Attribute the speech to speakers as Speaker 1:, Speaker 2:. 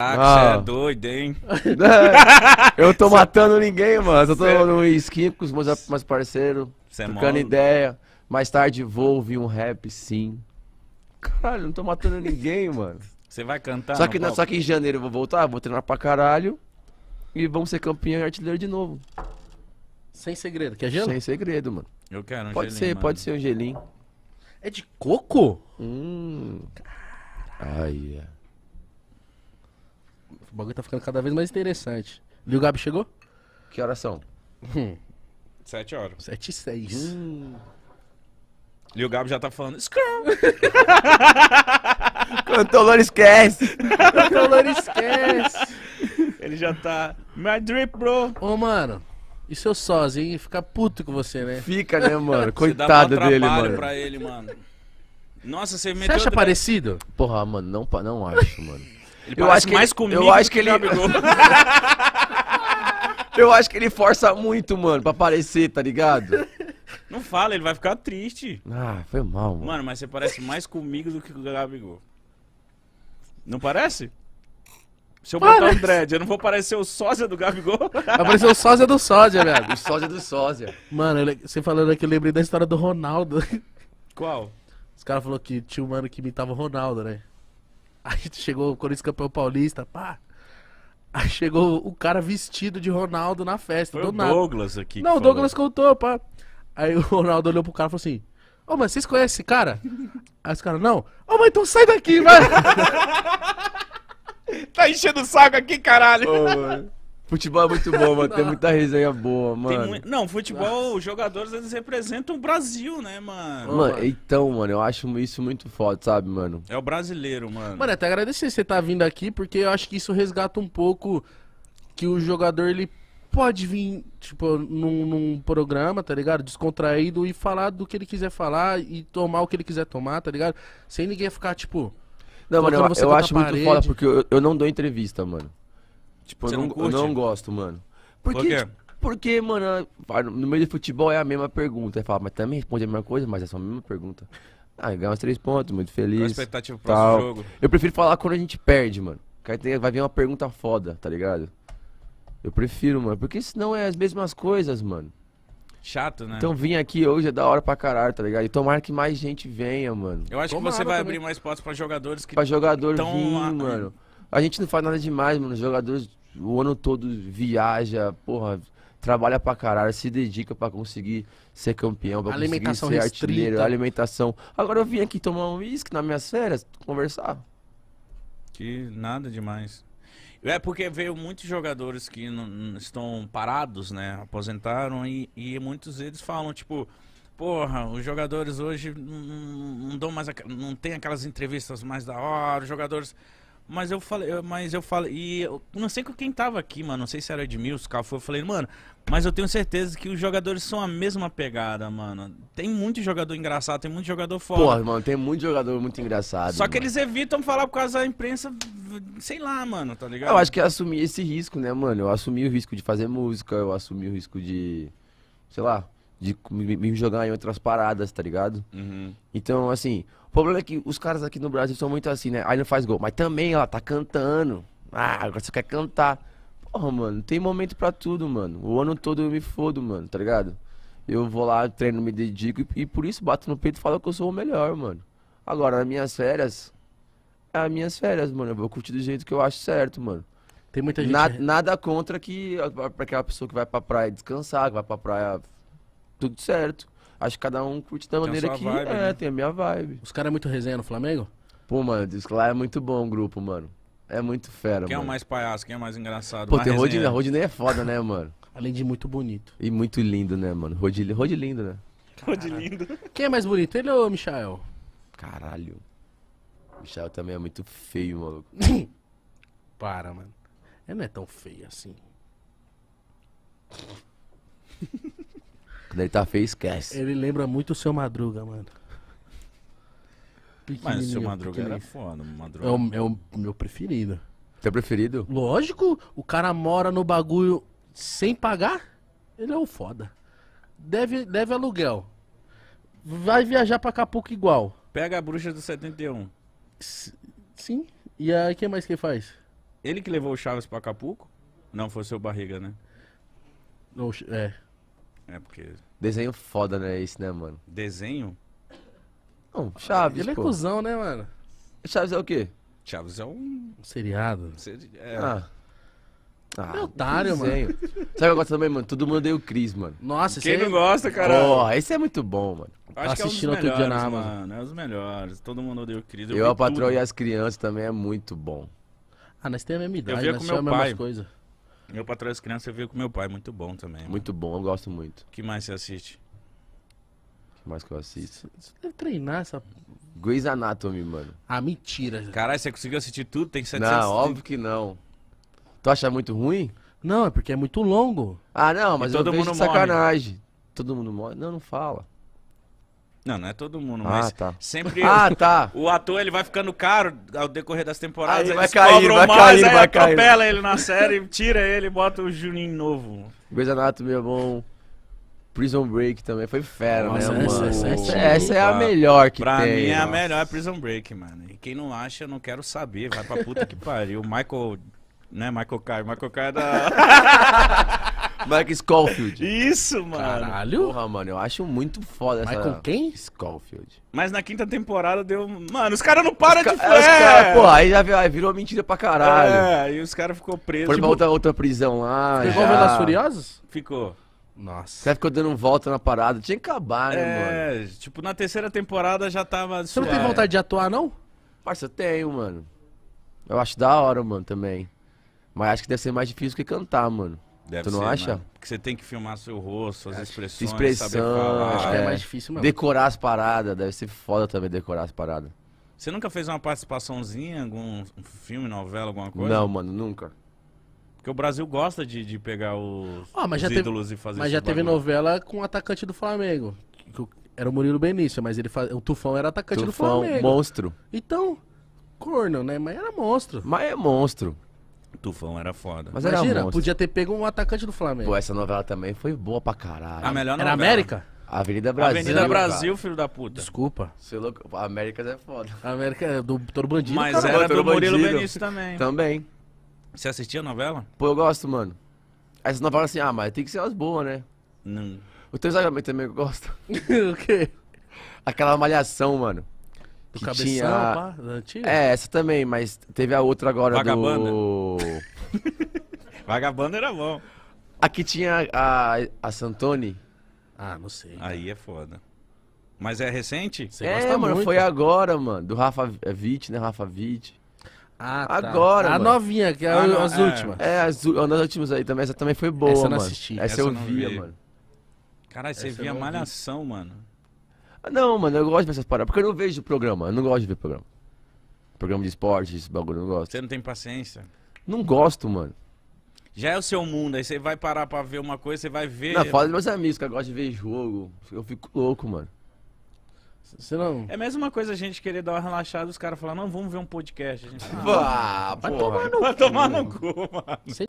Speaker 1: Ah, você ah. é doido, hein? É. eu tô matando ninguém, mano. Eu tô cê... no skin com os meus, meus parceiros, é trocando é ideia. Mais tarde vou ouvir um rap, sim.
Speaker 2: Caralho, não tô matando ninguém, mano. Você vai cantar? Só que, não, só que em janeiro
Speaker 1: eu vou voltar, vou treinar pra caralho. E vamos ser campeão e artilheiro de novo.
Speaker 3: Sem segredo, quer gelo? Sem
Speaker 1: segredo, mano. Eu
Speaker 3: quero um pode gelinho. ser, mano. pode ser um gelinho. É de coco? Hum. Ai, ah, o bagulho tá ficando cada vez mais interessante. Viu, Gabi chegou? Que horas são? Hum.
Speaker 2: Sete horas. Sete e seis. Hum. E o Gabi já tá falando.
Speaker 1: Cantolor esquece!
Speaker 3: Cantolor esquece! Ele já tá. My drip, bro! Ô, mano. E seu sozinho Fica puto com você, né? Fica, né, mano? Coitado dá dele, mano. pra
Speaker 2: ele, mano. Nossa, você meteu. Você acha
Speaker 3: parecido? Porra, mano, não, não acho, mano. Ele eu acho que mais
Speaker 2: ele, comigo eu acho que, ele...
Speaker 1: eu acho que ele força muito, mano, pra aparecer, tá ligado?
Speaker 2: Não fala, ele vai ficar triste.
Speaker 1: Ah, foi mal, mano.
Speaker 2: Mano, mas você parece mais comigo do que com o Gabigol. Não parece? Se eu botar um dread, eu não vou parecer o sósia do Gabigol? Vai parecer o
Speaker 3: sósia do sósia, velho. O
Speaker 1: sósia do sósia.
Speaker 3: Mano, você falando aqui, eu lembrei da história do Ronaldo. Qual? Os caras falaram que tinha um mano que imitava o Ronaldo, né? Aí chegou o Corinthians campeão paulista, pá. Aí chegou o cara vestido de Ronaldo na festa. Foi do o nada. Douglas aqui. Não, o Douglas contou, pá. Aí o Ronaldo olhou pro cara e falou assim: Ô, oh, mas vocês conhecem esse cara? Aí os caras, não. Ô, oh, mas então sai daqui, vai. tá enchendo o saco aqui, caralho. Oh,
Speaker 1: Futebol é muito bom, mano. Tem muita resenha boa, mano.
Speaker 2: Não, futebol, os jogadores, eles representam o Brasil, né, mano?
Speaker 1: Mano, então, mano, eu acho isso muito foda, sabe, mano? É o brasileiro, mano.
Speaker 3: Mano, até agradecer você tá vindo aqui, porque eu acho que isso resgata um pouco que o jogador, ele pode vir, tipo, num, num programa, tá ligado? Descontraído e falar do que ele quiser falar e tomar o que ele quiser tomar, tá ligado? Sem ninguém ficar, tipo... Não, mano, eu, eu acho muito foda
Speaker 1: porque eu, eu não dou entrevista, mano. Tipo, eu não, não, eu não gosto, mano. Porque, Por quê? porque, mano, no meio do futebol é a mesma pergunta. Aí fala, mas também responde a mesma coisa, mas é só a mesma pergunta. Ah, ganhar uns três pontos, muito feliz. Qual a expectativa pro tal. próximo jogo? Eu prefiro falar quando a gente perde, mano. Vai vir uma pergunta foda, tá ligado? Eu prefiro, mano. Porque senão é as mesmas coisas, mano.
Speaker 2: Chato, né? Então vim
Speaker 1: aqui hoje é da hora pra caralho, tá ligado? E tomara que mais gente venha, mano. Eu acho tomara que você vai também. abrir mais
Speaker 2: portas pra jogadores que. Pra jogador tão vir, a... mano.
Speaker 1: A gente não faz nada demais, mano. Os jogadores o ano todo viaja, porra, trabalha pra caralho, se dedica pra conseguir ser campeão, pra alimentação conseguir ser restrita. artilheiro, alimentação. Agora eu vim aqui tomar um uísque nas minhas férias, conversar. Que nada demais.
Speaker 2: É porque veio muitos jogadores que não, estão parados, né? Aposentaram e, e muitos deles falam, tipo, porra, os jogadores hoje não, não, não dão mais, não tem aquelas entrevistas mais da hora, os jogadores mas eu falei, mas eu falei, e eu não sei com quem tava aqui, mano, não sei se era Edmilson, foi. eu falei, mano, mas eu tenho certeza que os jogadores são a mesma pegada, mano. Tem muito jogador engraçado, tem muito jogador foda. Porra,
Speaker 1: mano, tem muito jogador muito engraçado. Só mano. que eles
Speaker 2: evitam falar por causa da imprensa, sei lá, mano, tá ligado? Eu acho que é
Speaker 1: assumir esse risco, né, mano? Eu assumi o risco de fazer música, eu assumi o risco de, sei lá, de me, me, jogar em outras paradas, tá ligado? Uhum. Então, assim, o problema é que os caras aqui no Brasil são muito assim, né? Aí não faz gol. Mas também, ó, tá cantando. Ah, agora você quer cantar. Porra, mano, tem momento pra tudo, mano. O ano todo eu me fodo, mano, tá ligado? Eu vou lá, treino, me dedico e, e por isso bato no peito e falo que eu sou o melhor, mano. Agora, nas minhas férias, é as minhas férias, mano. Eu vou curtir do jeito que eu acho certo, mano. Tem muita gente. Na, nada contra que pra aquela pessoa que vai pra praia descansar, que vai pra praia tudo certo. Acho que cada um curte da tem maneira que vibe, é, né? tem a minha vibe. Os caras é muito resenha no Flamengo? Pô, mano, diz que lá é muito bom o grupo, mano. É muito fera, quem mano.
Speaker 2: Quem é o mais palhaço, quem é o mais engraçado? Pô, mais tem Rodinei, Rodinei é foda,
Speaker 1: né, mano? Além de muito bonito. E muito lindo, né, mano? Rodinei, lindo né?
Speaker 3: lindo Quem é mais bonito, ele ou o Michael?
Speaker 1: Caralho. O Michael também é muito feio, maluco.
Speaker 3: Para, mano. Ele não é tão feio assim. Quando ele tá feio, esquece. Ele lembra muito o seu Madruga, mano. Mas o seu Madruga era foda,
Speaker 2: Madruga. É o,
Speaker 3: é o meu preferido. Teu é preferido? Lógico, o cara mora no bagulho sem pagar, ele é o foda. Deve, deve aluguel. Vai viajar pra Capuca igual. Pega a bruxa do 71. S sim. E aí, quem mais que faz?
Speaker 2: Ele que levou o Chaves pra Acapulco? Não, foi seu barriga, né? Não, é. É porque.
Speaker 1: Desenho foda, né? isso né, mano? Desenho? Não, Chaves. Ele é cuzão, né, mano? Chaves é o quê? Chaves é um. um seriado. Seri... É. Ah. É ah, é otário, desenho. mano. Sabe o que eu gosto também, mano? Todo mundo odeia o Cris, mano.
Speaker 3: Nossa, Quem não gosta,
Speaker 1: cara? Porra, esse é muito bom, mano. Tá acho tá assistindo que é um dos melhores, outro dia na Amazon. Mano, é os
Speaker 2: melhores. Todo mundo odeia o Cris. Eu, eu a Patroa e as
Speaker 1: Crianças também é muito bom.
Speaker 3: Ah, nós temos a mesma idade, nós temos a mesma coisa.
Speaker 2: Eu, para trás criança, eu vi com meu pai, muito bom também.
Speaker 1: mano. Muito bom, eu gosto muito. O que mais você assiste? O que mais que eu assisto? Você
Speaker 3: deve treinar essa.
Speaker 1: Grey's Anatomy, mano.
Speaker 2: Ah, mentira. Caralho, você conseguiu assistir tudo? Tem 700... Não, óbvio que não.
Speaker 1: Tu acha muito ruim? Não, é porque é muito longo. Ah, não, mas todo eu mundo vejo de morre. sacanagem. Todo mundo morre? Não, não fala. Não, não é todo mundo, ah, mas tá. sempre ah, tá.
Speaker 2: o ator ele vai ficando caro ao decorrer das temporadas, aí cair, vai cair, vai vai atropela cair. ele na série, tira ele e bota o Juninho novo.
Speaker 1: Grey's meu é bom, Prison Break também foi fera, Nossa, né, essa, é mano? Essa, essa, é, essa, é a melhor que pra tem. Pra mim é a
Speaker 2: melhor é Prison Break, mano. E quem não acha, eu não quero saber, vai pra puta que pariu. Michael, né, Michael Caio, Michael Caio é da... Michael Schofield. Isso,
Speaker 1: mano. Caralho. Porra, mano, eu acho muito foda Michael essa. Michael quem? Schofield. Mas na quinta temporada deu. Mano, os caras não param ca... de flare. É, porra, aí já aí virou mentira pra caralho. É, e os caras ficou presos. Foi tipo... pra outra, outra prisão lá. Ficou já... Velas
Speaker 2: Furiosas? Ficou. Nossa.
Speaker 1: Você ficou dando volta na parada. Tinha que acabar, né, é,
Speaker 2: mano? É, tipo, na terceira temporada já tava. Você
Speaker 3: suave. não tem vontade
Speaker 1: de atuar, não? Parça, eu tenho, mano. Eu acho da hora, mano, também. Mas acho que deve ser mais difícil que cantar, mano. Deve tu não ser, acha? Né?
Speaker 2: Porque você tem que filmar seu rosto, suas é, expressões, expressão, saber falar. Acho que é, é, mais difícil mesmo.
Speaker 1: Decorar as paradas, deve ser foda também decorar as paradas.
Speaker 2: Você nunca fez uma participaçãozinha, algum filme, novela, alguma coisa? Não, mano, nunca. Porque o Brasil gosta de, de pegar os, ah, os ídolos teve, e fazer Mas já teve bagulho.
Speaker 3: novela com o atacante do Flamengo. Era o Murilo Benício, mas ele faz... o Tufão era atacante Tufão, do Flamengo. Tufão, monstro. Então, corno, né? Mas era monstro. Mas é monstro.
Speaker 1: Tufão era foda. Mas era Imagina, podia
Speaker 3: ter pego um atacante do Flamengo. Pô, essa
Speaker 1: novela também foi boa pra
Speaker 3: caralho. A melhor novela. Era América? Avenida Brasil. Avenida Brasil, cara. filho da puta. Desculpa. É louco. A
Speaker 1: América é foda.
Speaker 3: A América é do Toro Bandido. Mas cara. era do Murilo Benício também. Também.
Speaker 1: Você assistia a novela? Pô, eu gosto, mano. Essas novelas assim, ah, mas tem que ser as boas, né? Não. O teu também que eu gosto. o quê? Aquela malhação, mano. Do cabeção, tinha... pá, antiga? É, essa também, mas teve a outra agora Vagabanda. do... Vagabanda era bom. Aqui tinha a, a
Speaker 2: Santoni. Ah, não sei. Aí é foda. Mas é recente? Você é,
Speaker 1: mano, muito. foi agora, mano. Do Rafa Witt, é né? Rafa Witt.
Speaker 3: Ah, tá. Agora, A mano. novinha, que
Speaker 1: é ah, as é. últimas. É, as, últimas aí também. Essa também foi boa, mano. Essa eu não assisti. Essa, eu via,
Speaker 3: mano.
Speaker 2: Caralho, você via Malhação, vi. mano.
Speaker 1: Não, mano, eu gosto dessas paradas, porque eu não vejo programa, eu não gosto de ver programa. Programa de esporte, esse bagulho, eu não gosto.
Speaker 2: Você não tem paciência.
Speaker 1: Não gosto, mano.
Speaker 2: Já é o seu mundo, aí você vai parar pra ver uma coisa, você vai ver. Não, fala dos meus
Speaker 1: amigos, que eu gosto de ver jogo. Eu fico louco, mano. Você não...
Speaker 2: É a mesma coisa a gente querer dar uma relaxada, os caras falar, não, vamos ver um podcast. A gente fala, ah,
Speaker 1: vai, porra, tomar no... vai tomar
Speaker 3: no cu, mano. Você...